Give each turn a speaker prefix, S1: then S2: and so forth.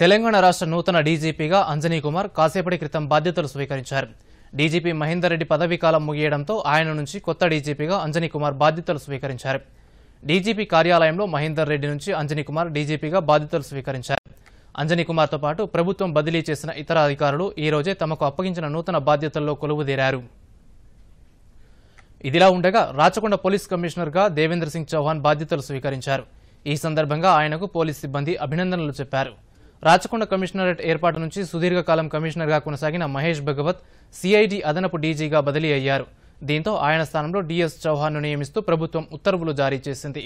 S1: తెలంగాణ రాష్ట్ర నూతన డీజీపీగా అంజనీ కుమార్ కాసేపటి క్రితం బాధ్యతలు స్వీకరించారు డీజీపీ మహేందర్ రెడ్డి పదవీ కాలం ముగియడంతో ఆయన నుంచి కొత్త డీజీపీగా అంజనీ కుమార్ బాధ్యతలు స్వీకరించారు డీజీపీ కార్యాలయంలో మహేందర్ రెడ్డి నుంచి అంజనీ కుమార్ డీజీపీగా బాధ్యతలు స్వీకరించారు అంజనీ కుమార్తో పాటు ప్రభుత్వం బదిలీ చేసిన ఇతర అధికారులు ఈ రోజే తమకు అప్పగించిన నూతన బాధ్యతల్లో కొలువుదీరారు ఇదిలా ఉండగా రాచకొండ పోలీస్ కమిషనర్గా దేవేంద్ర సింగ్ చౌహాన్ బాధ్యతలు స్వీకరించారు ఈ సందర్భంగా ఆయనకు పోలీస్ సిబ్బంది అభినందనలు చెప్పారు రాచకొండ కమిషనరేట్ ఏర్పాటు నుంచి సుదీర్ఘకాలం కమిషనర్గా కొనసాగిన మహేష్ భగవత్ సిఐడి అదనపు డీజీగా బదిలీ అయ్యారు దీంతో ఆయన స్థానంలో డిఎస్ చౌహాన్ను నియమిస్తూ ప్రభుత్వం ఉత్తర్వులు జారీ చేసింది